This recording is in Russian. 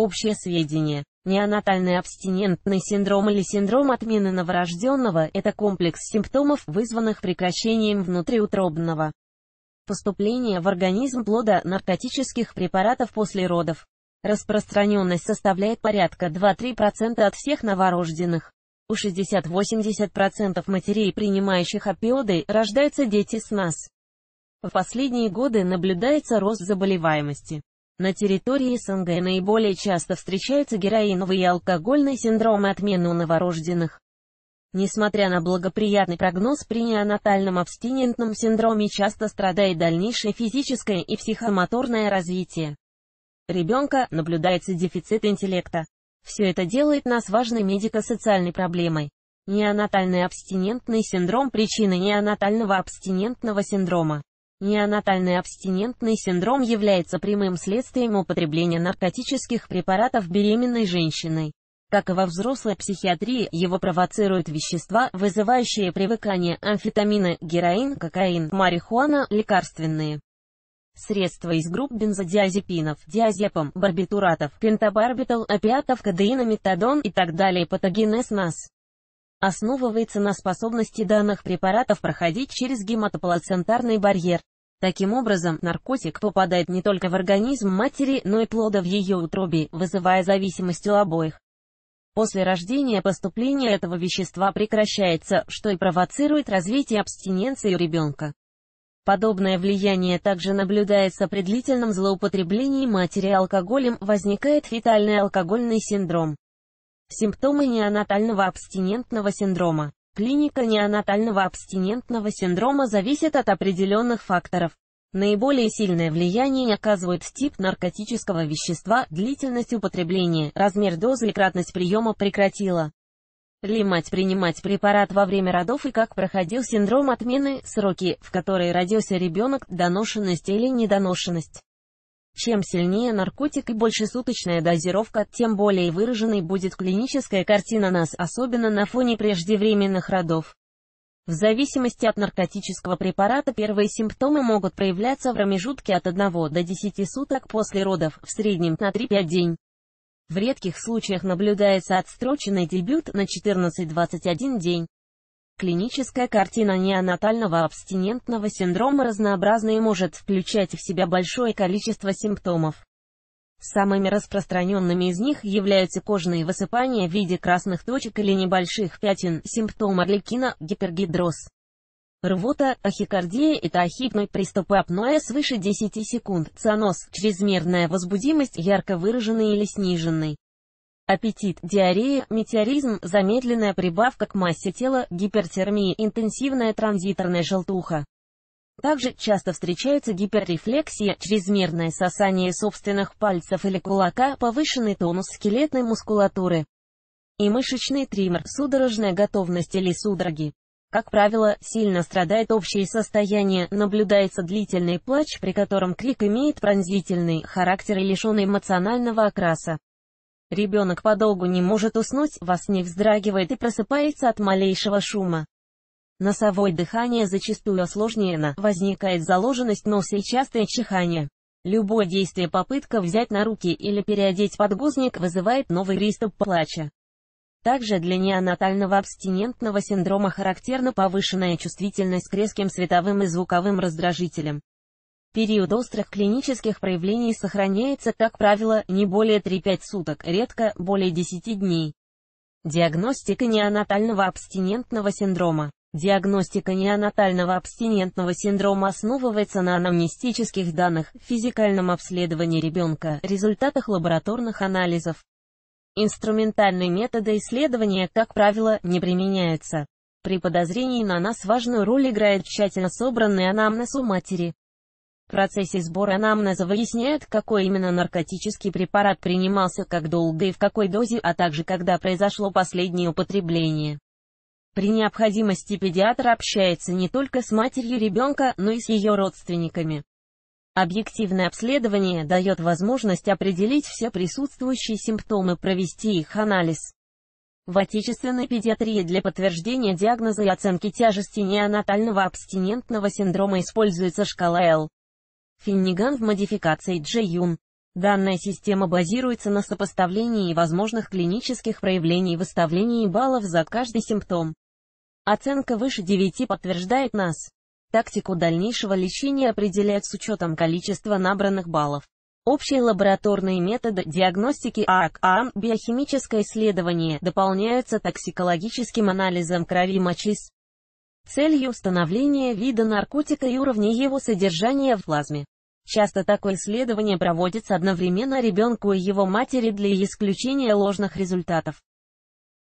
Общие сведения. Неонатальный абстинентный синдром или синдром отмены новорожденного – это комплекс симптомов, вызванных прекращением внутриутробного поступления в организм плода наркотических препаратов после родов. Распространенность составляет порядка 2-3% от всех новорожденных. У 60-80% матерей, принимающих опиоды, рождаются дети с НАС. В последние годы наблюдается рост заболеваемости. На территории СНГ наиболее часто встречаются героиновый и алкогольный синдромы отмены у новорожденных. Несмотря на благоприятный прогноз при неонатальном абстинентном синдроме часто страдает дальнейшее физическое и психомоторное развитие. Ребенка наблюдается дефицит интеллекта. Все это делает нас важной медико-социальной проблемой. Неонатальный абстинентный синдром – причина неонатального абстинентного синдрома. Неонатальный абстинентный синдром является прямым следствием употребления наркотических препаратов беременной женщиной. Как и во взрослой психиатрии, его провоцируют вещества, вызывающие привыкание, амфетамины, героин, кокаин, марихуана, лекарственные. Средства из групп бензодиазепинов, диазепам, барбитуратов, пентабарбитал, опиатов, кадеина, метадон и так далее патогенез НАС. Основывается на способности данных препаратов проходить через гематоплацентарный барьер. Таким образом, наркотик попадает не только в организм матери, но и плода в ее утробе, вызывая зависимость у обоих. После рождения поступление этого вещества прекращается, что и провоцирует развитие абстиненции у ребенка. Подобное влияние также наблюдается при длительном злоупотреблении матери алкоголем, возникает фетальный алкогольный синдром. Симптомы неонатального абстинентного синдрома Клиника неонатального абстинентного синдрома зависит от определенных факторов. Наиболее сильное влияние оказывают тип наркотического вещества, длительность употребления, размер дозы и кратность приема прекратила ли мать принимать препарат во время родов и как проходил синдром отмены, сроки, в которые родился ребенок, доношенность или недоношенность. Чем сильнее наркотик и большесуточная дозировка, тем более выраженной будет клиническая картина нас, особенно на фоне преждевременных родов. В зависимости от наркотического препарата первые симптомы могут проявляться в промежутке от 1 до 10 суток после родов, в среднем на 3-5 день. В редких случаях наблюдается отстроченный дебют на 14-21 день. Клиническая картина неонатального абстинентного синдрома разнообразна и может включать в себя большое количество симптомов. Самыми распространенными из них являются кожные высыпания в виде красных точек или небольших пятен, симптом орликина, гипергидроз, рвота, ахикардия и тахипной приступы апноэ свыше 10 секунд, цианоз, чрезмерная возбудимость, ярко выраженный или сниженный аппетит, диарея, метеоризм, замедленная прибавка к массе тела, гипертермия, интенсивная транзиторная желтуха. Также часто встречается гиперрефлексия, чрезмерное сосание собственных пальцев или кулака, повышенный тонус скелетной мускулатуры и мышечный триммер, судорожная готовность или судороги. Как правило, сильно страдает общее состояние, наблюдается длительный плач, при котором крик имеет пронзительный характер и лишен эмоционального окраса. Ребенок подолгу не может уснуть, во сне вздрагивает и просыпается от малейшего шума. Носовое дыхание зачастую осложнено, возникает заложенность носа и частое чихание. Любое действие попытка взять на руки или переодеть подгузник вызывает новый приступ плача. Также для неонатального абстинентного синдрома характерна повышенная чувствительность к резким световым и звуковым раздражителям период острых клинических проявлений сохраняется, как правило, не более 3-5 суток, редко более 10 дней. Диагностика неонатального абстинентного синдрома. Диагностика неонатального абстинентного синдрома основывается на анамнестических данных, физикальном обследовании ребенка, результатах лабораторных анализов. Инструментальные методы исследования, как правило, не применяются. При подозрении на нас важную роль играет тщательно собранный анамнез у матери. В процессе сбора анамнеза выясняют, какой именно наркотический препарат принимался, как долго и в какой дозе, а также когда произошло последнее употребление. При необходимости педиатр общается не только с матерью ребенка, но и с ее родственниками. Объективное обследование дает возможность определить все присутствующие симптомы, провести их анализ. В отечественной педиатрии для подтверждения диагноза и оценки тяжести неонатального абстинентного синдрома используется шкала Л. Финниган в модификации Джейюн. Данная система базируется на сопоставлении возможных клинических проявлений и выставлении баллов за каждый симптом. Оценка выше 9 подтверждает нас. Тактику дальнейшего лечения определяют с учетом количества набранных баллов. Общие лабораторные методы диагностики АКАН, биохимическое исследование, дополняются токсикологическим анализом крови и мочи целью установления вида наркотика и уровня его содержания в плазме. Часто такое исследование проводится одновременно ребенку и его матери для исключения ложных результатов.